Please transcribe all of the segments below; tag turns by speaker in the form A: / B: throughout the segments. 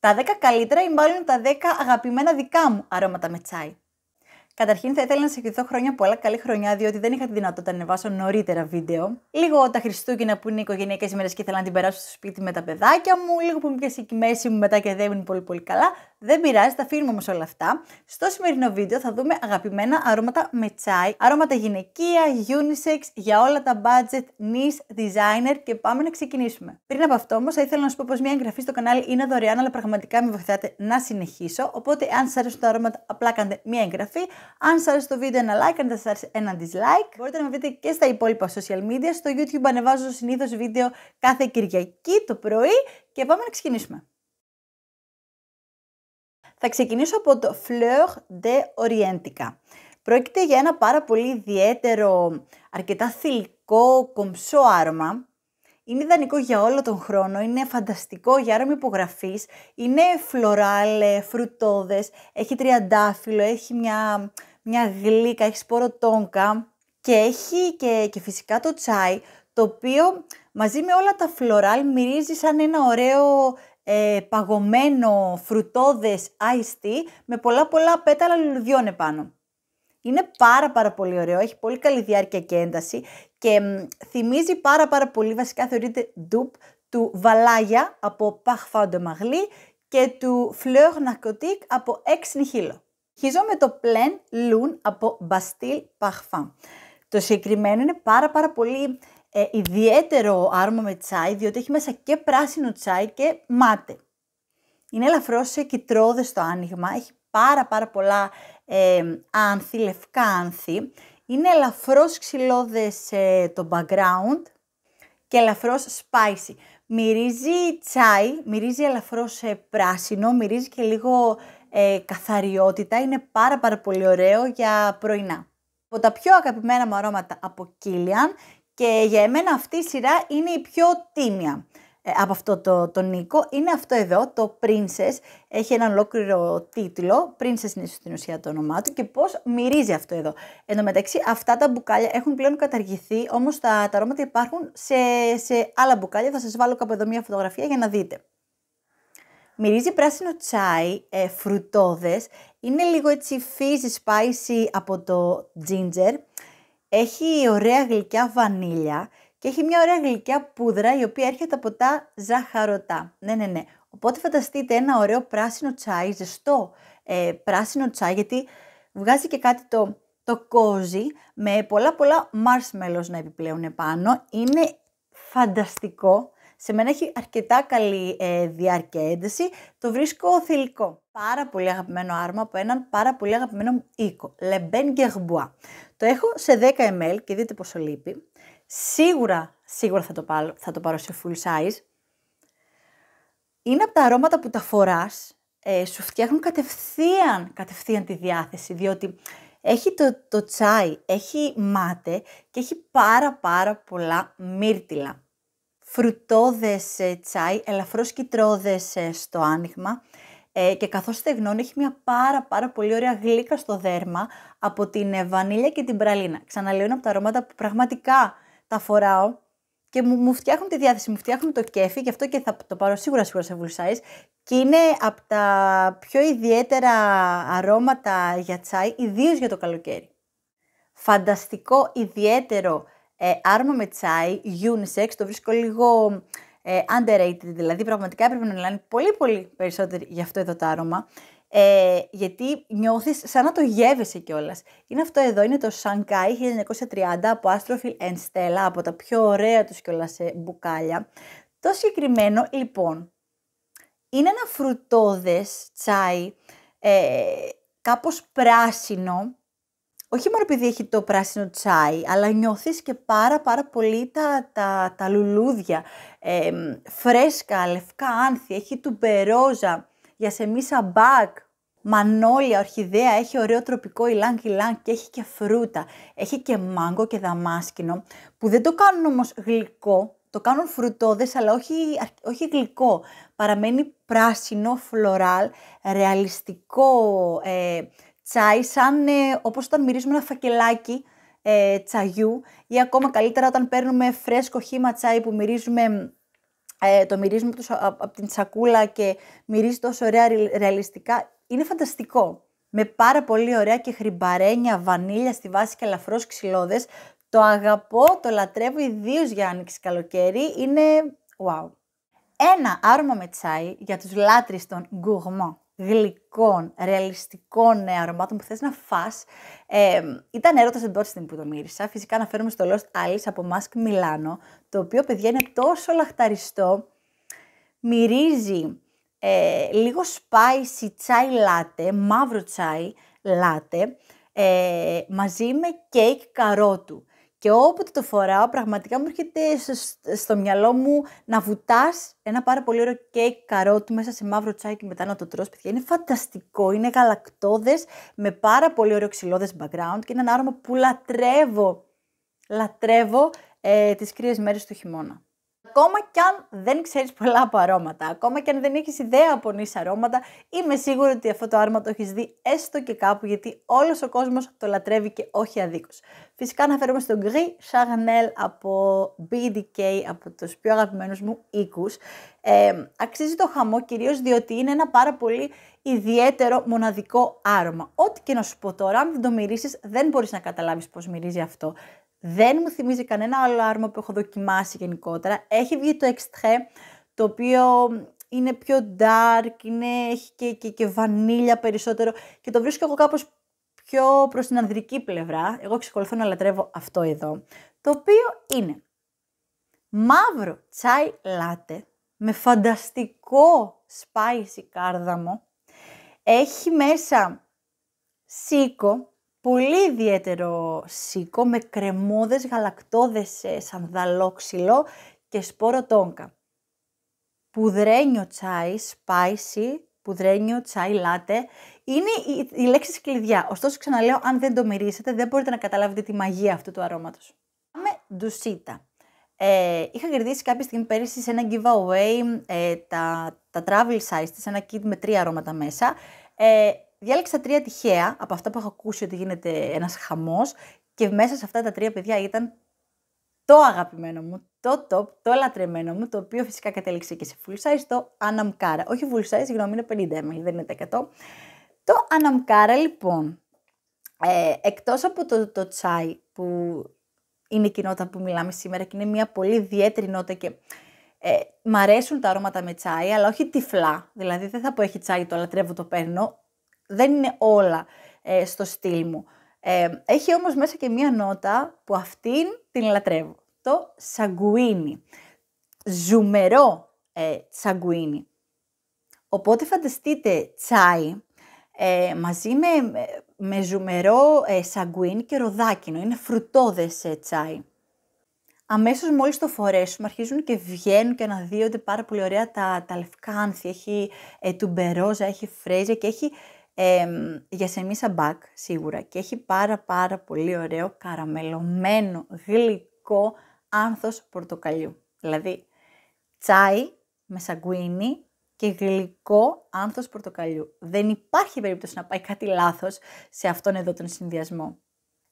A: Τα 10 καλύτερα ή μάλλον τα 10 αγαπημένα δικά μου αρώματα με τσάι. Καταρχήν θα ήθελα να σε ευχηθώ χρόνια πολλά, καλή χρονιά, διότι δεν είχα τη δυνατότητα να ανεβάσω νωρίτερα βίντεο. Λίγο τα Χριστούγεννα που είναι οικογενειακές ημέρες και ήθελα να την περάσω στο σπίτι με τα παιδάκια μου. Λίγο που μου πιασε η μέση μου μετά και δεν ήμουν πολύ πολύ καλά. Δεν πειράζει, τα αφήνουμε όμως όλα αυτά. Στο σημερινό βίντεο θα δούμε αγαπημένα αρώματα με τσάι, αρώματα γυναικεία, unisex, για όλα τα budget, niche, designer και πάμε να ξεκινήσουμε. Πριν από αυτό όμως, θα ήθελα να σου πω πως μια εγγραφή στο κανάλι είναι δωρεάν, αλλά πραγματικά με βοηθάτε να συνεχίσω. Οπότε, αν σας αρέσουν τα αρώματα, απλά κάντε μια εγγραφή. Αν σας αρέσει το βίντεο, ένα like. Αν δεν σας αρέσει, ένα dislike. Μπορείτε να με βρείτε και στα υπόλοιπα social media. Στο YouTube ανεβάζω συνήθως βίντεο κάθε Κυριακή το πρωί και πάμε να ξεκινήσουμε. Θα ξεκινήσω από το Fleur de Orientica. Πρόκειται για ένα πάρα πολύ ιδιαίτερο, αρκετά θηλυκό, κομψό άρωμα. Είναι ιδανικό για όλο τον χρόνο, είναι φανταστικό για άρωμα υπογραφής, είναι φλωράλ, ε, φρουτόδες, έχει τριαντάφυλλο, έχει μια, μια γλύκα, έχει σπόρο τόνκα και έχει και, και φυσικά το τσάι, το οποίο μαζί με όλα τα φλωράλ μυρίζει σαν ένα ωραίο ε, παγωμένο φρουτόδες iced tea με πολλά πολλά πέταλα λουλουδιών επάνω. Είναι πάρα πάρα πολύ ωραίο, έχει πολύ καλή διάρκεια και ένταση και θυμίζει πάρα πάρα πολύ, βασικά θεωρείται ντουπ, του Βαλάγια από Parfum de Marly και του Fleur Narcotique από Ex Nihilo. Χιζώ με το Plain Lune από Bastille Parfum. Το συγκεκριμένο είναι πάρα πάρα πολύ ε, ιδιαίτερο άρωμα με τσάι, διότι έχει μέσα και πράσινο τσάι και μάτε. Είναι ελαφρώς σε στο άνοιγμα, έχει πάρα πάρα πολλά ε, άνθη, λευκά άνθη. Είναι ελαφρώς ξυλώδες σε το background και ελαφρώς spicy. Μυρίζει τσάι, μυρίζει ελαφρώς ε, πράσινο, μυρίζει και λίγο ε, καθαριότητα. Είναι πάρα πάρα πολύ ωραίο για πρωινά. Από τα πιο αγαπημένα μου αρώματα από Kilian και για εμένα αυτή η σειρά είναι η πιο τίμια ε, από αυτό το, το Νίκο. Είναι αυτό εδώ, το Princess. Έχει έναν ολόκληρο τίτλο. Princess είναι στην ουσία το όνομά του και πώς μυρίζει αυτό εδώ. Εν τω μεταξύ αυτά τα μπουκάλια έχουν πλέον καταργηθεί, όμως τα, τα αρώματα υπάρχουν σε, σε άλλα μπουκάλια. Θα σας βάλω κάπου εδώ μια φωτογραφία για να δείτε. Μυρίζει πράσινο τσάι, ε, φρουτόδες, είναι λίγο έτσι fizzy spicy από το ginger έχει ωραία γλυκιά βανίλια και έχει μια ωραία γλυκιά πούδρα η οποία έρχεται από τα ζαχαρωτά. Ναι, ναι, ναι. Οπότε φανταστείτε ένα ωραίο πράσινο τσάι, ζεστό ε, πράσινο τσάι, γιατί βγάζει και κάτι το, το κόζι με πολλά πολλά marshmallows να επιπλέουν επάνω. Είναι φανταστικό. Σε μένα έχει αρκετά καλή ε, διάρκεια ένταση. Το βρίσκω θηλυκό. Πάρα πολύ αγαπημένο άρμα από έναν πάρα πολύ αγαπημένο οίκο. Le Ben Gerbois. Το έχω σε 10 ml και δείτε πόσο λείπει. Σίγουρα, σίγουρα θα το, πάρω, θα το πάρω σε full size. Είναι από τα αρώματα που τα φοράς, ε, σου φτιάχνουν κατευθείαν, κατευθείαν τη διάθεση, διότι έχει το, το τσάι, έχει μάτε και έχει πάρα πάρα πολλά μύρτιλα φρουτόδες ε, τσάι, ελαφρώς κυτρόδες ε, στο άνοιγμα ε, και καθώς στεγνώνει έχει μια πάρα πάρα πολύ ωραία γλύκα στο δέρμα από την βανίλια και την πραλίνα. Ξαναλέω από τα αρώματα που πραγματικά τα φοράω και μου, φτιάχνουν τη διάθεση, μου φτιάχνουν το κέφι, γι' αυτό και θα το πάρω σίγουρα σίγουρα σε βουλσάις και είναι από τα πιο ιδιαίτερα αρώματα για τσάι, ιδίως για το καλοκαίρι. Φανταστικό, ιδιαίτερο ε, άρωμα με τσάι, unisex, το βρίσκω λίγο ε, underrated, δηλαδή πραγματικά έπρεπε να μιλάνε πολύ πολύ περισσότερο για αυτό εδώ το άρωμα. Ε, γιατί νιώθεις σαν να το γεύεσαι κιόλας. Είναι αυτό εδώ, είναι το Shanghai 1930 από αστροφίλ, Stella, από τα πιο ωραία τους κιόλας σε μπουκάλια. Το συγκεκριμένο λοιπόν είναι ένα φρουτόδες τσάι, ε, κάπως πράσινο, όχι μόνο επειδή έχει το πράσινο τσάι, αλλά νιώθεις και πάρα πάρα πολύ τα, τα, τα λουλούδια, φρέσκα, λευκά άνθη, έχει τουμπερόζα, γιασεμίσα μπακ, μανόλια, ορχιδέα, έχει ωραίο τροπικό ηλάνκ ηλάνγκ και έχει και φρούτα. Έχει και μάγκο και δαμάσκινο, που δεν το κάνουν όμως γλυκό, το κάνουν φρουτόδες αλλά όχι, όχι γλυκό. Παραμένει πράσινο, φλωράλ, ρεαλιστικό, ε, τσάι, σαν ε, όπως όταν μυρίζουμε ένα φακελάκι ε, τσαγιού ή ακόμα καλύτερα όταν παίρνουμε φρέσκο χύμα τσάι που μυρίζουμε, ε, το μυρίζουμε από την τσακούλα και μυρίζει τόσο ωραία ρεαλιστικά. Είναι φανταστικό. Με πάρα πολύ ωραία και χρυμπαρένια βανίλια στη βάση και ελαφρώς ξυλώδες. Το αγαπώ, το λατρεύω ιδίως για άνοιξη καλοκαίρι. Είναι wow. Ένα άρωμα με τσάι για τους λάτρεις των γκουγμό γλυκών, ρεαλιστικών αρωμάτων που θες να φας. Ε, ήταν έρωτας την πρώτη στιγμή που το μύρισα. Φυσικά αναφέρομαι στο Lost Alice από Mask Milano, το οποίο παιδιά είναι τόσο λαχταριστό, μυρίζει ε, λίγο spicy τσάι λάτε, μαύρο τσάι λάτε, ε, μαζί με κέικ καρότου. Και όποτε το φοράω, πραγματικά μου έρχεται στο μυαλό μου να βουτάς ένα πάρα πολύ ωραίο κέικ καρότου μέσα σε μαύρο τσάι και μετά να το τρως, παιδιά. Είναι φανταστικό, είναι γαλακτόδες με πάρα πολύ ωραίο ξυλώδες background και είναι ένα άρωμα που λατρεύω. Λατρεύω ε, τις κρύες μέρες του χειμώνα. Ακόμα κι αν δεν ξέρεις πολλά από αρώματα, ακόμα κι αν δεν έχεις ιδέα από νης αρώματα, είμαι σίγουρη ότι αυτό το άρωμα το έχεις δει έστω και κάπου, γιατί όλος ο κόσμος το λατρεύει και όχι αδίκως. Φυσικά αναφέρομαι στον Gris Charnel από BDK, από τους πιο αγαπημένους μου οίκους. Ε, αξίζει το χαμό κυρίως διότι είναι ένα πάρα πολύ ιδιαίτερο μοναδικό άρωμα. Ό,τι και να σου πω τώρα, αν δεν το μυρίσεις δεν μπορείς να καταλάβεις πώς μυρίζει αυτό. Δεν μου θυμίζει κανένα άλλο άρμα που έχω δοκιμάσει γενικότερα. Έχει βγει το Extreme, το οποίο είναι πιο dark, είναι, έχει και, και, και βανίλια περισσότερο και το βρίσκω εγώ κάπως πιο προς την ανδρική πλευρά. Εγώ ξεκολουθώ να λατρεύω αυτό εδώ, το οποίο είναι μαύρο τσάι λάτε με φανταστικό spicy κάρδαμο. Έχει μέσα σίκο, πολύ ιδιαίτερο σίκο με κρεμόδες γαλακτόδες σανδαλόξυλο και σπόρο τόνκα. Πουδρένιο τσάι, spicy, πουδρένιο, τσάι, λάτε, είναι η λέξη κλειδιά. Ωστόσο ξαναλέω, αν δεν το μυρίσετε δεν μπορείτε να καταλάβετε τη μαγεία αυτού του αρώματος. Πάμε ντουσίτα. Ε, είχα κερδίσει κάποια στιγμή πέρυσι σε ένα giveaway ε, τα, τα travel size της, ένα kit με τρία αρώματα μέσα. Ε, διάλεξα τρία τυχαία από αυτά που έχω ακούσει ότι γίνεται ένας χαμός, και μέσα σε αυτά τα τρία παιδιά ήταν το αγαπημένο μου, το τοπ, το λατρεμένο μου, το οποίο φυσικά κατέληξε και σε full size, το Anamkara. Όχι full size, συγγνώμη, είναι 50 ml, δεν είναι 100. Το Anamkara, λοιπόν, ε, εκτός από το, το τσάι που είναι η κοινότητα που μιλάμε σήμερα και είναι μια πολύ ιδιαίτερη νότα και ε, μ' αρέσουν τα αρώματα με τσάι, αλλά όχι τυφλά. Δηλαδή δεν θα πω έχει τσάι, το λατρεύω, το παίρνω δεν είναι όλα ε, στο στυλ μου. Ε, έχει όμως μέσα και μία νότα που αυτήν την λατρεύω. Το σαγκουίνι. Ζουμερό ε, σαγκουίνι. Οπότε φανταστείτε τσάι ε, μαζί με, με ζουμερό ε, σαγκουίνι και ροδάκινο. Είναι φρουτόδες τσάι. Αμέσως μόλις το φορέσουμε αρχίζουν και βγαίνουν και αναδύονται πάρα πολύ ωραία τα, τα λευκάνθη. Έχει ε, τουμπερόζα, έχει φρέζια και έχει ε, για σεμίσα μπακ σίγουρα και έχει πάρα πάρα πολύ ωραίο καραμελωμένο γλυκό άνθος πορτοκαλιού. Δηλαδή τσάι με σαγκουίνι και γλυκό άνθος πορτοκαλιού. Δεν υπάρχει περίπτωση να πάει κάτι λάθος σε αυτόν εδώ τον συνδυασμό.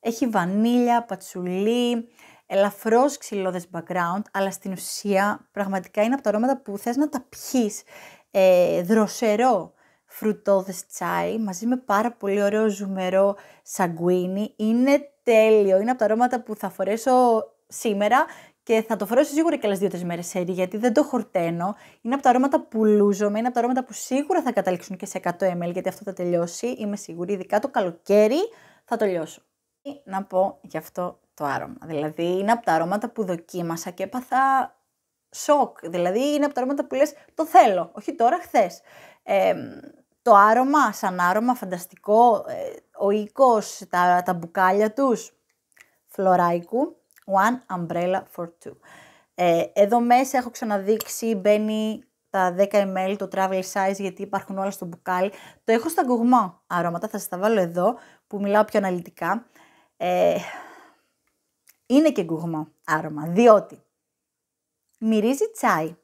A: Έχει βανίλια, πατσουλί, ελαφρώς ξυλώδες background, αλλά στην ουσία πραγματικά είναι από τα αρώματα που θες να τα πιείς ε, δροσερό φρουτόδες τσάι μαζί με πάρα πολύ ωραίο ζουμερό σαγκουίνι. Είναι τέλειο, είναι από τα αρώματα που θα φορέσω σήμερα και θα το φορέσω σίγουρα και αλλες δυο δύο-τρει μέρες σερι, γιατί δεν το χορταίνω. Είναι από τα αρώματα που λούζομαι, είναι από τα αρώματα που σίγουρα θα καταλήξουν και σε 100 ml, γιατί αυτό θα τελειώσει. Είμαι σίγουρη, ειδικά το καλοκαίρι θα το λιώσω. Να πω γι' αυτό το άρωμα. Δηλαδή, είναι από τα αρώματα που δοκίμασα και έπαθα σοκ. Δηλαδή, είναι από τα αρώματα που λες το θέλω, όχι τώρα, χθες. Ε, το άρωμα, σαν άρωμα, φανταστικό, ε, ο οίκος, τα, τα μπουκάλια τους, φλωραϊκού, one umbrella for two. Ε, εδώ μέσα έχω ξαναδείξει, μπαίνει τα 10 ml το travel size γιατί υπάρχουν όλα στο μπουκάλι. Το έχω στα γκουγμά αρώματα, θα σας τα βάλω εδώ που μιλάω πιο αναλυτικά. Ε, είναι και γκουγμά άρωμα, διότι μυρίζει τσάι,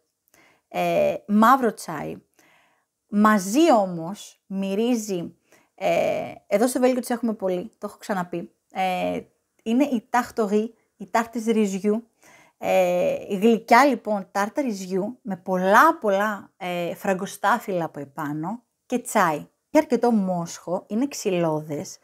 A: ε, μαύρο τσάι, Μαζί όμως μυρίζει, ε, εδώ στο Βέλγιο τις έχουμε πολύ, το έχω ξαναπεί, ε, είναι η τάχτογή, η τάρτη ρυζιού, ε, η γλυκιά λοιπόν τάρτα ρυζιού με πολλά πολλά ε, φραγκοστάφυλλα από επάνω και τσάι. Και αρκετό μόσχο, είναι ξυλώδες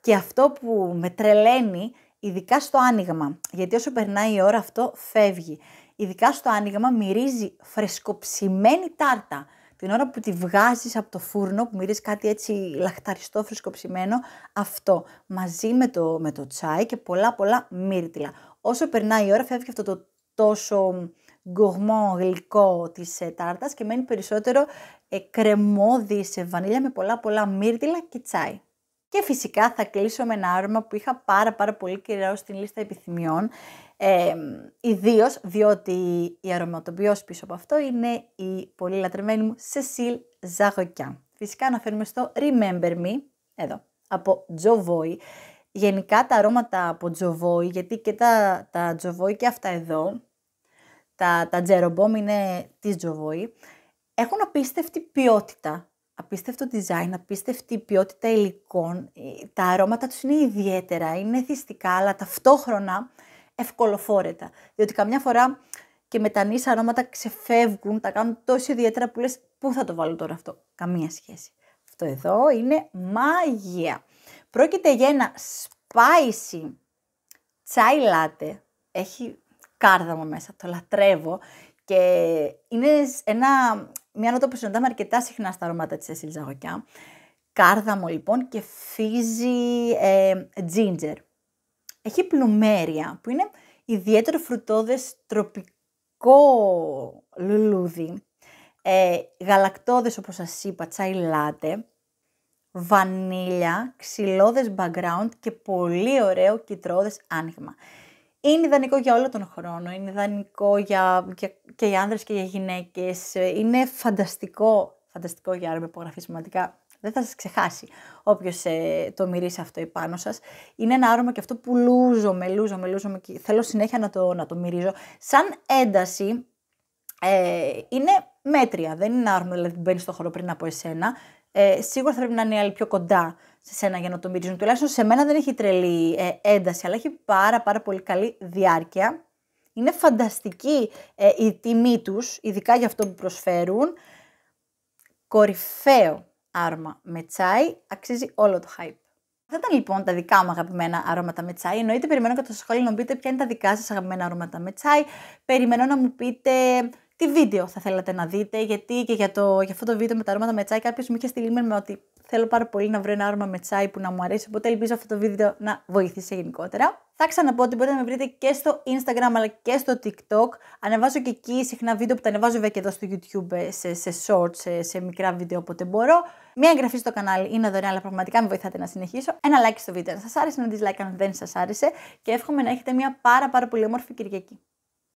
A: και αυτό που με τρελαίνει ειδικά στο άνοιγμα, γιατί όσο περνάει η ώρα αυτό φεύγει. Ειδικά στο άνοιγμα μυρίζει φρεσκοψημένη τάρτα. Την ώρα που τη βγάζεις από το φούρνο, που μυρίζεις κάτι έτσι λαχταριστό, φρεσκοψημένο, αυτό μαζί με το, με το τσάι και πολλά πολλά μύρτιλα. Όσο περνάει η ώρα φεύγει αυτό το τόσο γκογμό γλυκό της ε, τάρτας και μένει περισσότερο ε, σε βανίλια με πολλά πολλά μύρτιλα και τσάι. Και φυσικά θα κλείσω με ένα άρωμα που είχα πάρα πάρα πολύ καιρό στην λίστα επιθυμιών ε, Ιδίως διότι η αρωματοποιός πίσω από αυτό είναι η πολύ λατρεμένη μου Σεσίλ Zagocin. Φυσικά αναφέρουμε στο Remember Me, εδώ, από Τζοβόη. Γενικά τα αρώματα από Τζοβόη, γιατί και τα, τα και αυτά εδώ, τα, τα είναι της Τζοβόη. έχουν απίστευτη ποιότητα απίστευτο design, απίστευτη ποιότητα υλικών. Ε, τα αρώματα τους είναι ιδιαίτερα, είναι θυστικά, αλλά ταυτόχρονα ευκολοφόρετα. Διότι καμιά φορά και με νύσα αρώματα ξεφεύγουν, τα κάνουν τόσο ιδιαίτερα που λες πού θα το βάλω τώρα αυτό. Καμία σχέση. Αυτό εδώ είναι μάγια. Πρόκειται για ένα spicy τσάι λάτε, Έχει κάρδαμο μέσα, το λατρεύω. Και είναι ένα, μια νότα που συναντάμε αρκετά συχνά στα αρώματα της Εσίλ Ζαγωκιά. Κάρδαμο λοιπόν και φύζι ε, ginger. Έχει πλουμέρια, που είναι ιδιαίτερο φρουτόδες τροπικό λουλούδι, ε, γαλακτόδες όπως σας είπα, τσάι λάτε, βανίλια, ξυλώδες background και πολύ ωραίο κυτρώδες άνοιγμα. Είναι ιδανικό για όλο τον χρόνο, είναι ιδανικό για, για, και για άνδρες και για γυναίκες, ε, είναι φανταστικό, φανταστικό για άρμα υπογραφή σημαντικά δεν θα σας ξεχάσει όποιος ε, το μυρίσει αυτό επάνω σας. Είναι ένα άρωμα και αυτό που λούζομαι, λούζομαι, λούζομαι και θέλω συνέχεια να το, να το μυρίζω. Σαν ένταση ε, είναι μέτρια. Δεν είναι άρωμα δηλαδή που μπαίνεις στο χώρο πριν από εσένα. Ε, σίγουρα θα πρέπει να είναι άλλοι πιο κοντά σε σένα για να το μυρίζουν. Τουλάχιστον σε μένα δεν έχει τρελή ε, ένταση, αλλά έχει πάρα πάρα πολύ καλή διάρκεια. Είναι φανταστική ε, η τιμή τους, ειδικά για αυτό που προσφέρουν. Κορυφαίο άρωμα με τσάι αξίζει όλο το hype. Αυτά ήταν λοιπόν τα δικά μου αγαπημένα αρώματα με τσάι. Εννοείται περιμένω κατά το σχόλιο να μου πείτε ποια είναι τα δικά σας αγαπημένα αρώματα με τσάι. Περιμένω να μου πείτε τι βίντεο θα θέλατε να δείτε, γιατί και για, το, για αυτό το βίντεο με τα αρώματα με τσάι κάποιος μου είχε στείλει με ότι θέλω πάρα πολύ να βρω ένα άρωμα με τσάι που να μου αρέσει, οπότε ελπίζω αυτό το βίντεο να βοηθήσει γενικότερα. Θα ξαναπώ ότι μπορείτε να με βρείτε και στο Instagram αλλά και στο TikTok. Ανεβάζω και εκεί συχνά βίντεο που τα ανεβάζω βέβαια και εδώ στο YouTube ε, σε, σε shorts, σε, σε μικρά βίντεο όποτε μπορώ. Μια εγγραφή στο κανάλι είναι δωρεάν, αλλά πραγματικά με βοηθάτε να συνεχίσω. Ένα like στο βίντεο αν σας άρεσε, ένα dislike αν δεν σας άρεσε και εύχομαι να έχετε μια πάρα πάρα πολύ όμορφη Κυριακή.